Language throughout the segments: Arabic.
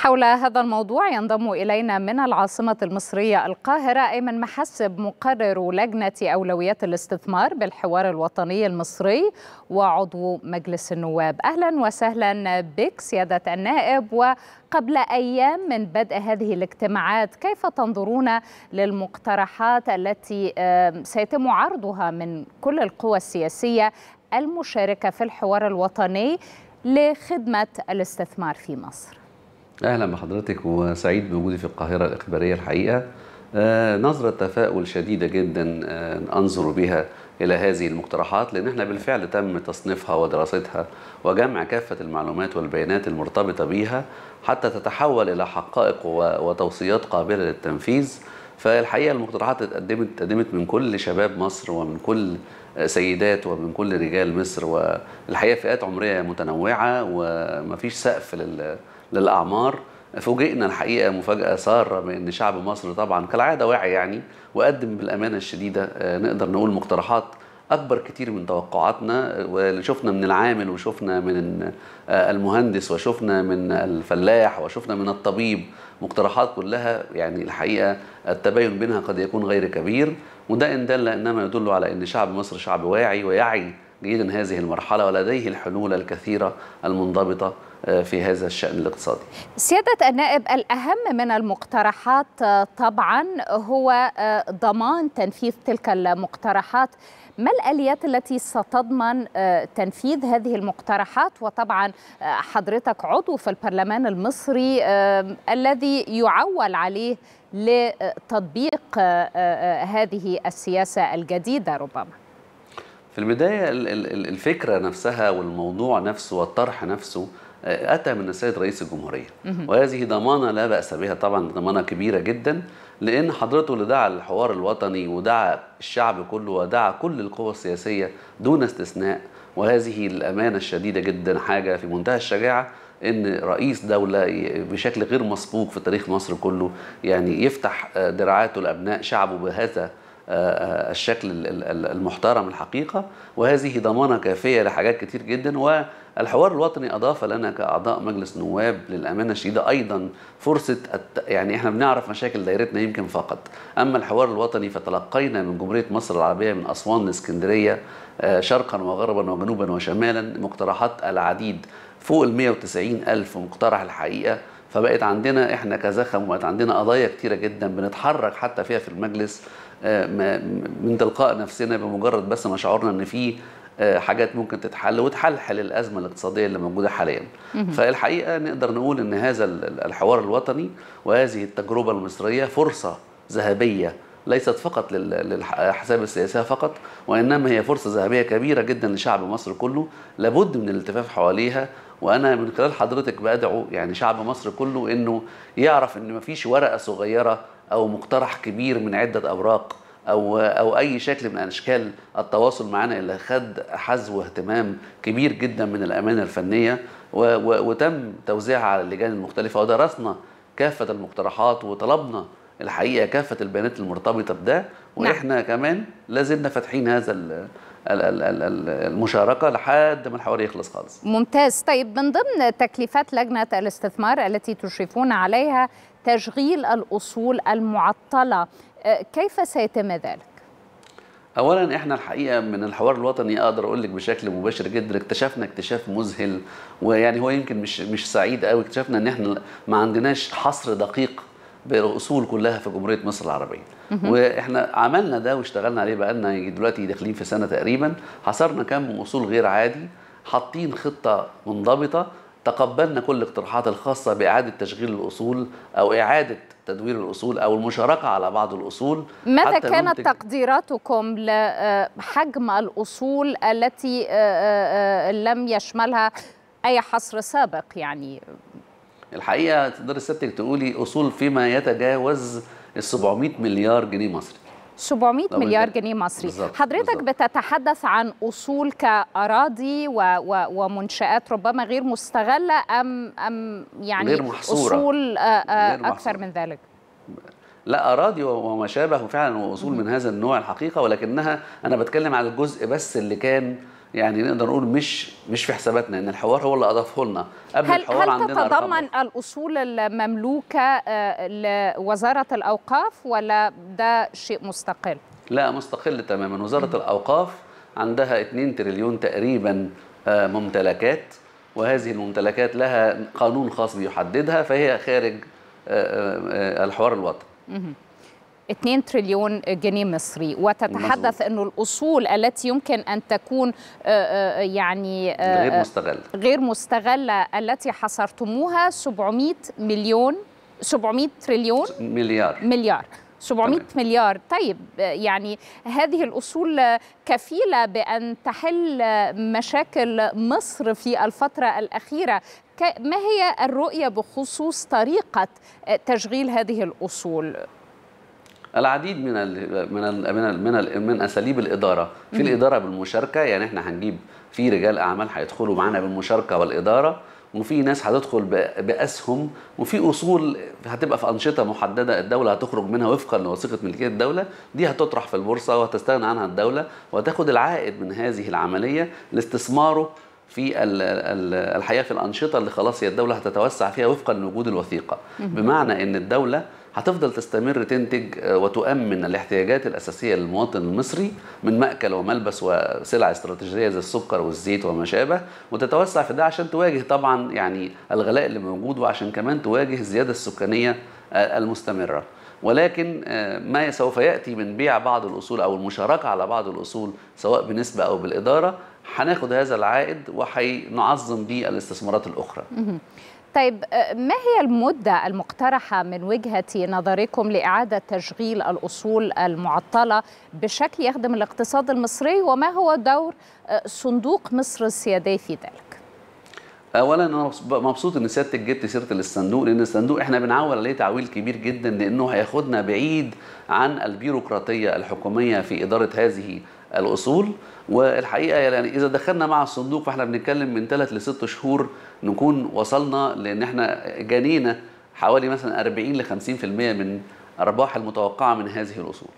حول هذا الموضوع ينضم إلينا من العاصمة المصرية القاهرة أيمن محسب مقرر لجنة أولويات الاستثمار بالحوار الوطني المصري وعضو مجلس النواب أهلا وسهلا بك سيادة النائب وقبل أيام من بدء هذه الاجتماعات كيف تنظرون للمقترحات التي سيتم عرضها من كل القوى السياسية المشاركة في الحوار الوطني لخدمة الاستثمار في مصر؟ اهلا بحضرتك وسعيد بوجودي في القاهره الاخباريه الحقيقه آه نظرة تفاؤل شديدة جدا آه أنظر بها إلى هذه المقترحات لأن احنا بالفعل تم تصنيفها ودراستها وجمع كافة المعلومات والبيانات المرتبطة بها حتى تتحول إلى حقائق وتوصيات قابلة للتنفيذ فالحقيقة المقترحات اتقدمت اتقدمت من كل شباب مصر ومن كل سيدات ومن كل رجال مصر والحقيقة فئات عمرية متنوعة ومفيش سقف لل للأعمار فوجئنا الحقيقة مفاجأة سارة بأن شعب مصر طبعا كالعادة واعي يعني وقدم بالأمانة الشديدة آه، نقدر نقول مقترحات اكبر كتير من توقعاتنا آه، واللي شفنا من العامل وشفنا من آه، المهندس وشفنا من الفلاح وشفنا من الطبيب مقترحات كلها يعني الحقيقه التباين بينها قد يكون غير كبير وده ان دل انما يدل على ان شعب مصر شعب واعي ويعي جيدا هذه المرحله ولديه الحلول الكثيره المنضبطه آه، في هذا الشأن الاقتصادي سيادة النائب الأهم من المقترحات آه، طبعا هو آه، ضمان تنفيذ تلك المقترحات ما الآليات التي ستضمن تنفيذ هذه المقترحات وطبعا حضرتك عضو في البرلمان المصري الذي يعول عليه لتطبيق هذه السياسة الجديدة ربما في البداية الفكرة نفسها والموضوع نفسه والطرح نفسه أتى من السيد رئيس الجمهورية وهذه ضمانة لا بأس بها طبعا ضمانة كبيرة جدا لأن حضرته اللي دعا للحوار الوطني ودعا الشعب كله ودعا كل القوى السياسية دون استثناء وهذه الأمانة الشديدة جدا حاجة في منتهى الشجاعة ان رئيس دوله بشكل غير مسبوق في تاريخ مصر كله يعني يفتح آه، دراعاته لابناء شعبه بهذا آه، آه، الشكل المحترم الحقيقه وهذه ضمانه كافيه لحاجات كتير جدا و الحوار الوطني أضاف لنا كأعضاء مجلس نواب للأمانة الشديدة أيضا فرصة الت... يعني إحنا بنعرف مشاكل دايرتنا يمكن فقط أما الحوار الوطني فتلقينا من جمهورية مصر العربية من أسوان لإسكندرية آه، شرقا وغربا وجنوبا وشمالا مقترحات العديد فوق ال 190 ألف مقترح الحقيقة فبقت عندنا احنا كزخم وبقت عندنا قضايا كتيره جدا بنتحرك حتى فيها في المجلس آه، من تلقاء نفسنا بمجرد بس ما شعرنا ان في آه، حاجات ممكن تتحل وتحلحل الازمه الاقتصاديه اللي موجوده حاليا فالحقيقه نقدر نقول ان هذا الحوار الوطني وهذه التجربه المصريه فرصه ذهبيه ليست فقط للحساب السياسية فقط وإنما هي فرصة ذهبية كبيرة جدا لشعب مصر كله لابد من الالتفاف حواليها وأنا من خلال حضرتك بدعو يعني شعب مصر كله إنه يعرف إن مفيش ورقة صغيرة أو مقترح كبير من عدة أوراق او او اي شكل من اشكال التواصل معنا اللي خد حذو اهتمام كبير جدا من الامانه الفنيه و وتم توزيعها على اللجان المختلفه ودرسنا كافه المقترحات وطلبنا الحقيقه كافه البيانات المرتبطه بده نعم. واحنا نعم. كمان لازلنا فاتحين هذا المشاركه لحد ما الحوار يخلص خالص. ممتاز طيب من ضمن تكليفات لجنه الاستثمار التي تشرفون عليها تشغيل الاصول المعطله آه، كيف سيتم ذلك؟ اولا احنا الحقيقه من الحوار الوطني اقدر اقول لك بشكل مباشر جدا اكتشفنا اكتشاف مذهل ويعني هو يمكن مش مش سعيد قوي اكتشفنا ان احنا ما عندناش حصر دقيق بالاصول كلها في جمهوريه مصر العربيه واحنا عملنا ده واشتغلنا عليه بقالنا دلوقتي داخلين في سنه تقريبا حصرنا كم اصول غير عادي حاطين خطه منضبطه تقبلنا كل الاقتراحات الخاصة بإعادة تشغيل الأصول أو إعادة تدوير الأصول أو المشاركة على بعض الأصول متى حتى كانت تقديراتكم لحجم آه، الأصول التي آه، آه، لم يشملها أي حصر سابق يعني الحقيقه تقدري ستك تقولي اصول فيما يتجاوز ال 700 مليار جنيه مصري 700 مليار جنيه مصري بالزبط. حضرتك بالزبط. بتتحدث عن اصول كاراضي و و ومنشات ربما غير مستغله ام ام يعني غير محصورة. اصول آه، آه، غير محصورة. اكثر من ذلك لا اراضي وما شابه وفعلا واصول من هذا النوع الحقيقه ولكنها انا بتكلم على الجزء بس اللي كان يعني نقدر نقول مش مش في حساباتنا ان الحوار هو اللي اضافه لنا قبل هل الحوار هل عندنا هل تتضمن أرقام. الاصول المملوكه آه، لوزاره الاوقاف ولا ده شيء مستقل لا مستقل تماما وزاره الاوقاف عندها 2 تريليون تقريبا آه، ممتلكات وهذه الممتلكات لها قانون خاص بيحددها فهي خارج آه، الحوار الوطني 2 تريليون جنيه مصري وتتحدث انه أن الأصول التي يمكن أن تكون آه، آه، يعني آه، غير مستغلة غير مستغلة التي حصرتموها 700 مليون 700 تريليون مليار مليار 700 طبعا. مليار طيب يعني هذه الأصول كفيلة بأن تحل مشاكل مصر في الفترة الأخيرة ما هي الرؤية بخصوص طريقة تشغيل هذه الأصول؟ العديد من الـ من الـ من الـ من, الـ من اساليب الاداره في الاداره بالمشاركه يعني احنا هنجيب في رجال اعمال هيدخلوا معانا بالمشاركه والاداره وفي ناس هتدخل باسهم وفي اصول هتبقى في انشطه محدده الدوله هتخرج منها وفقا لوثيقه ملكيه الدوله دي هتطرح في البورصه وهتستغنى عنها الدوله وتاخد العائد من هذه العمليه لاستثماره في الحقيقه في الانشطه اللي خلاص هي الدوله هتتوسع فيها وفقا لوجود الوثيقه بمعنى ان الدوله هتفضل تستمر تنتج آه، وتؤمن الاحتياجات الأساسية للمواطن المصري من مأكل وملبس وسلع استراتيجية زي السكر والزيت وما شابه وتتوسع في ده عشان تواجه طبعا يعني الغلاء اللي موجود وعشان كمان تواجه الزيادة السكانية آه، المستمرة ولكن آه، ما سوف ياتي من بيع بعض الاصول او المشاركه على بعض الاصول سواء بنسبه او بالاداره هناخد هذا العائد وهنعظم بيه الاستثمارات الاخرى طيب آه، ما هي المدة المقترحة من وجهة نظركم لإعادة تشغيل الأصول المعطلة بشكل يخدم الاقتصاد المصري وما هو دور آه، صندوق مصر السيادي في ذلك؟ اولا انا مبسوط ان سيادتك جبت سيره الصندوق لان الصندوق احنا بنعول عليه تعويل كبير جدا لانه هياخدنا بعيد عن البيروقراطيه الحكوميه في اداره هذه الاصول والحقيقه يعني اذا دخلنا مع الصندوق فاحنا بنتكلم من ثلاث لست شهور نكون وصلنا لان احنا جنينا حوالي مثلا 40 ل 50% من الارباح المتوقعه من هذه الاصول.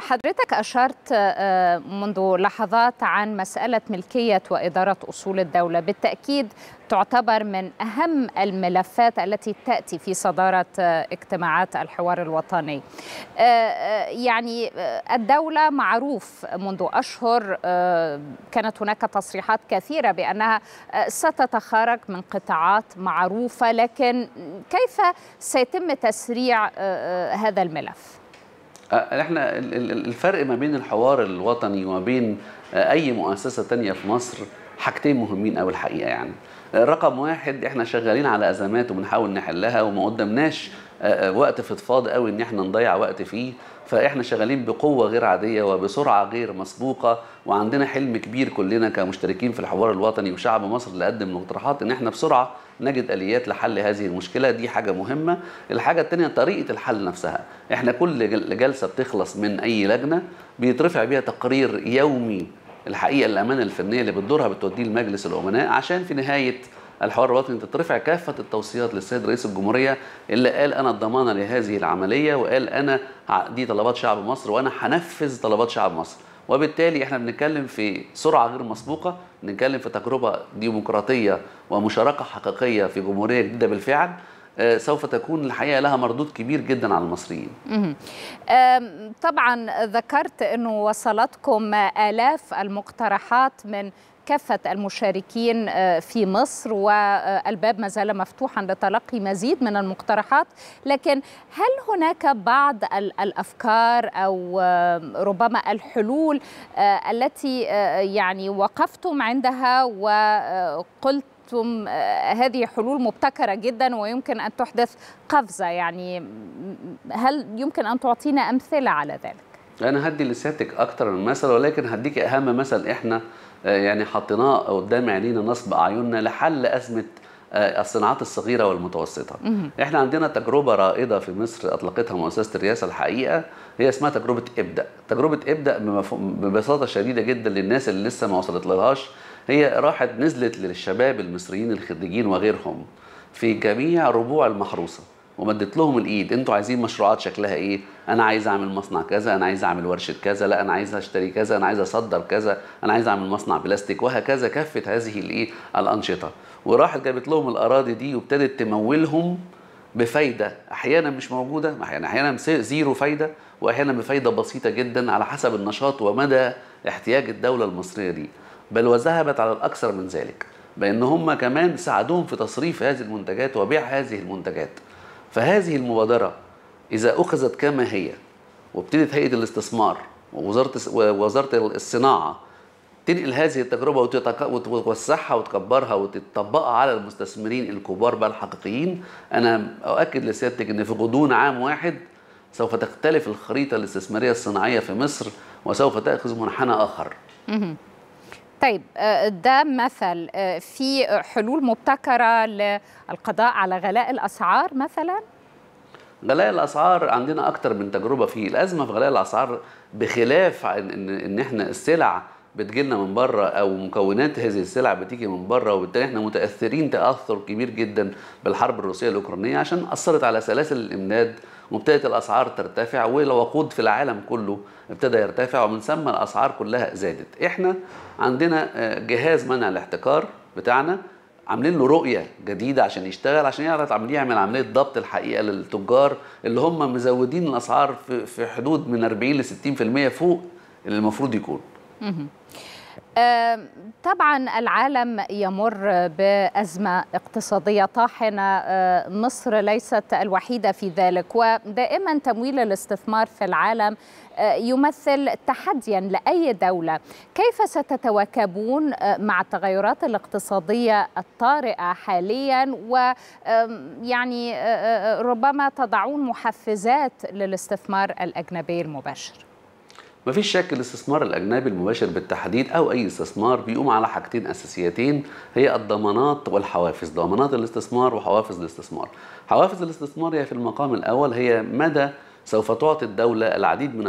حضرتك أشرت أه، منذ لحظات عن مسألة ملكية وإدارة أصول الدولة بالتأكيد تعتبر من أهم الملفات التي تأتي في صدارة أه، اجتماعات الحوار الوطني أه، يعني الدولة معروف منذ أشهر كانت هناك تصريحات كثيرة بأنها ستتخارج من قطاعات معروفة لكن كيف سيتم تسريع هذا الملف؟ احنا آه، الفرق ما بين الحوار الوطني وما بين آه، اي مؤسسه تانية في مصر حاجتين مهمين قوي الحقيقه يعني آه، رقم واحد احنا شغالين على ازمات وبنحاول نحلها وما قدامناش وقت فضفاض قوي ان احنا نضيع وقت فيه فاحنا شغالين بقوه غير عاديه وبسرعه غير مسبوقه وعندنا حلم كبير كلنا كمشتركين في الحوار الوطني وشعب مصر اللي قدم مقترحات ان احنا بسرعه نجد اليات لحل هذه المشكله دي حاجه مهمه الحاجه الثانيه طريقه الحل نفسها احنا كل جلسه بتخلص من اي لجنه بيترفع بيها تقرير يومي الحقيقه الامانه الفنيه اللي بتدورها بتوديه لمجلس الامناء عشان في نهايه الحوار الوطني تترفع كافه التوصيات للسيد رئيس الجمهوريه اللي قال انا الضمانه لهذه العمليه وقال انا دي طلبات شعب مصر وانا هنفذ طلبات شعب مصر وبالتالي احنا بنتكلم في سرعه غير مسبوقه بنتكلم في تجربه ديمقراطيه ومشاركه حقيقيه في جمهوريه جديده بالفعل آه، سوف تكون الحقيقه لها مردود كبير جدا على المصريين. طبعا ذكرت انه وصلتكم الاف المقترحات من كافة المشاركين آه، في مصر والباب ما زال مفتوحا لتلقي مزيد من المقترحات لكن هل هناك بعض الأفكار أو ربما الحلول آه، التي يعني وقفتم عندها وقلت قلتم آه، هذه حلول مبتكرة جدا ويمكن أن تحدث قفزة يعني هل يمكن أن تعطينا أمثلة على ذلك؟ أنا هدي لسيادتك اكثر من مثل ولكن هديك أهم مثل إحنا آه، يعني حطيناه قدام عينينا نصب أعيننا لحل أزمة آه، الصناعات الصغيرة والمتوسطة احنا عندنا تجربة رائدة في مصر أطلقتها مؤسسة الرئاسة الحقيقة هي اسمها تجربة ابدأ تجربة ابدأ ببساطة شديدة جدا للناس اللي لسه ما وصلت لهاش هي راحت نزلت للشباب المصريين الخريجين وغيرهم في جميع ربوع المحروسه ومدت لهم الايد انتوا عايزين مشروعات شكلها ايه انا عايز اعمل مصنع كذا انا عايز اعمل ورشه كذا لا انا عايز اشتري كذا انا عايز اصدر كذا انا عايز اعمل مصنع بلاستيك وهكذا كافه هذه الايه الانشطه وراحت جابت لهم الاراضي دي وابتدت تمولهم بفايده احيانا مش موجوده احيانا احيانا زيرو فايده واحيانا بفايده بسيطه جدا على حسب النشاط ومدى احتياج الدوله المصريه دي بل وذهبت على الأكثر من ذلك بأن هم كمان ساعدوهم في تصريف هذه المنتجات وبيع هذه المنتجات فهذه المبادرة إذا أخذت كما هي وابتدت هيئة الاستثمار ووزارة ووزارة الصناعة تنقل هذه التجربة وتوسعها وتكبرها وتطبقها على المستثمرين الكبار بقى الحقيقيين أنا أؤكد لسيادتك إن في غضون عام واحد سوف تختلف الخريطة الاستثمارية الصناعية في مصر وسوف تأخذ منحنى آخر طيب آه، ده مثل آه، في حلول مبتكرة للقضاء على غلاء الأسعار مثلا؟ غلاء الأسعار عندنا أكتر من تجربة فيه الأزمة في غلاء الأسعار بخلاف إن, إحنا السلع بتجيلنا من بره او مكونات هذه السلع بتيجي من بره وبالتالي احنا متاثرين تاثر كبير جدا بالحرب الروسيه الاوكرانيه عشان اثرت على سلاسل الامداد وابتدت الاسعار ترتفع والوقود في العالم كله ابتدى يرتفع ومن ثم الاسعار كلها زادت احنا عندنا آه، جهاز منع الاحتكار بتاعنا عاملين له رؤيه جديده عشان يشتغل عشان يعرف يعمل عمليه ضبط الحقيقه للتجار اللي هم مزودين الاسعار في حدود من 40 ل 60% فوق اللي المفروض يكون طبعا العالم يمر بأزمة اقتصادية طاحنة أه، مصر ليست الوحيدة في ذلك ودائما تمويل الاستثمار في العالم أه، يمثل تحديا لأي دولة كيف ستتواكبون أه، مع التغيرات الاقتصادية الطارئة حاليا ويعني ربما تضعون محفزات للاستثمار الأجنبي المباشر مفيش شك الاستثمار الاجنبي المباشر بالتحديد او اي استثمار بيقوم على حاجتين اساسيتين هي الضمانات والحوافز ضمانات الاستثمار وحوافز الاستثمار حوافز الاستثمار هي في المقام الاول هي مدى سوف تعطي الدولة العديد من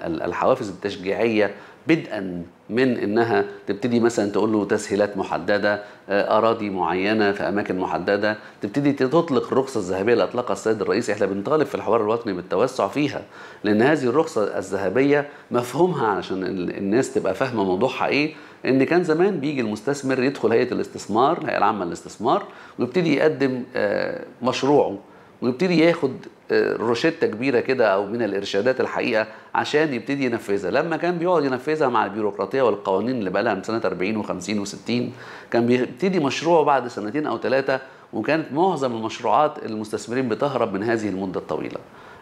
الحوافز التشجيعية بدءا من انها تبتدي مثلا تقول له تسهيلات محدده آه، اراضي معينه في اماكن محدده تبتدي تطلق الرخصه الذهبيه اللي اطلقها السيد الرئيس احنا بنطالب في الحوار الوطني بالتوسع فيها لان هذه الرخصه الذهبيه مفهومها عشان الناس تبقى فاهمه موضوعها ايه ان كان زمان بيجي المستثمر يدخل هيئه الاستثمار الهيئه العامه للاستثمار ويبتدي يقدم آه، مشروعه ويبتدي ياخد آه، روشته كبيره كده او من الارشادات الحقيقه عشان يبتدي ينفذها لما كان بيقعد ينفذها مع البيروقراطيه والقوانين اللي بقى لها من سنه 40 و50 و60 كان بيبتدي مشروعه بعد سنتين او ثلاثه وكانت معظم المشروعات المستثمرين بتهرب من هذه المده الطويله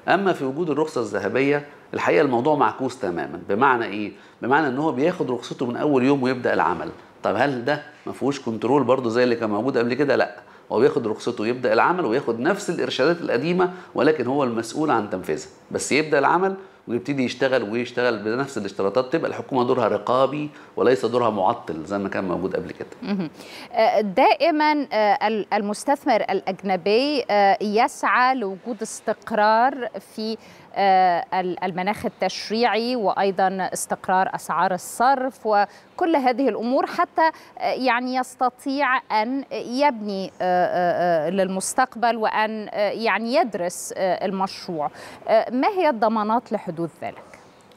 اما في وجود الرخصه الذهبيه الحقيقه الموضوع معكوس تماما بمعنى ايه بمعنى ان هو بياخد رخصته من اول يوم ويبدا العمل طب هل ده ما فيهوش كنترول برضه زي اللي كان موجود قبل كده لا هو بياخد رخصته يبدا العمل وياخد نفس الارشادات القديمه ولكن هو المسؤول عن تنفيذها بس يبدا العمل ويبتدي يشتغل ويشتغل بنفس الاشتراطات تبقى الحكومه دورها رقابي وليس دورها معطل زي ما كان موجود قبل كده آه، دائما آه، المستثمر الاجنبي آه، يسعى لوجود استقرار في آه، المناخ التشريعي وايضا استقرار اسعار الصرف وكل هذه الامور حتى آه، يعني يستطيع ان يبني آه، للمستقبل وان يعني يدرس المشروع ما هي الضمانات لحدوث ذلك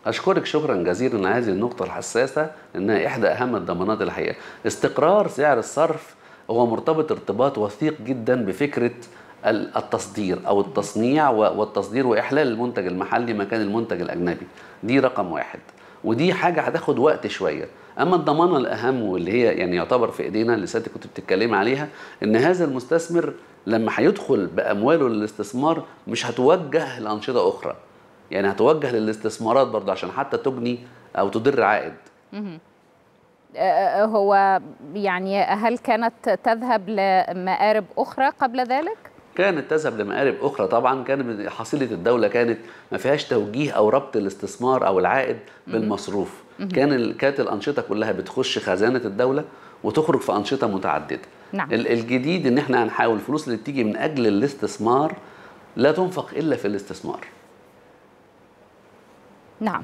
أشكرك شكرا جزيلا على هذه النقطة الحساسة إنها إحدى أهم الضمانات الحقيقة استقرار سعر الصرف هو مرتبط ارتباط وثيق جدا بفكرة التصدير او التصنيع والتصدير واحلال المنتج المحلي مكان المنتج الاجنبي دي رقم واحد ودي حاجه هتاخد وقت شويه اما الضمانه الاهم واللي هي يعني يعتبر في ايدينا اللي ساتي كنت بتتكلمي عليها ان هذا المستثمر لما هيدخل بامواله للاستثمار مش هتوجه لانشطه اخرى يعني هتوجه للاستثمارات برضه عشان حتى تبني او تدر عائد أه، أه، هو يعني هل كانت تذهب لمآرب أخرى قبل ذلك؟ كانت تذهب لمقارب اخرى طبعا كان حصيله الدوله كانت ما فيهاش توجيه او ربط الاستثمار او العائد بالمصروف كان كانت الانشطه كلها بتخش خزانه الدوله وتخرج في انشطه متعدده نعم. الجديد ان احنا هنحاول الفلوس اللي بتيجي من اجل الاستثمار لا تنفق الا في الاستثمار نعم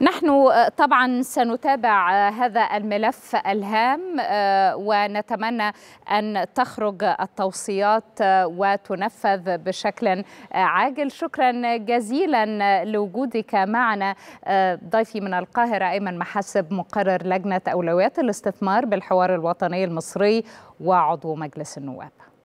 نحن آه، طبعا سنتابع آه، هذا الملف الهام آه، ونتمنى ان تخرج التوصيات وتنفذ بشكل عاجل شكرا جزيلا لوجودك معنا ضيفي من القاهره ايمن محاسب مقرر لجنه اولويات الاستثمار بالحوار الوطني المصري وعضو مجلس النواب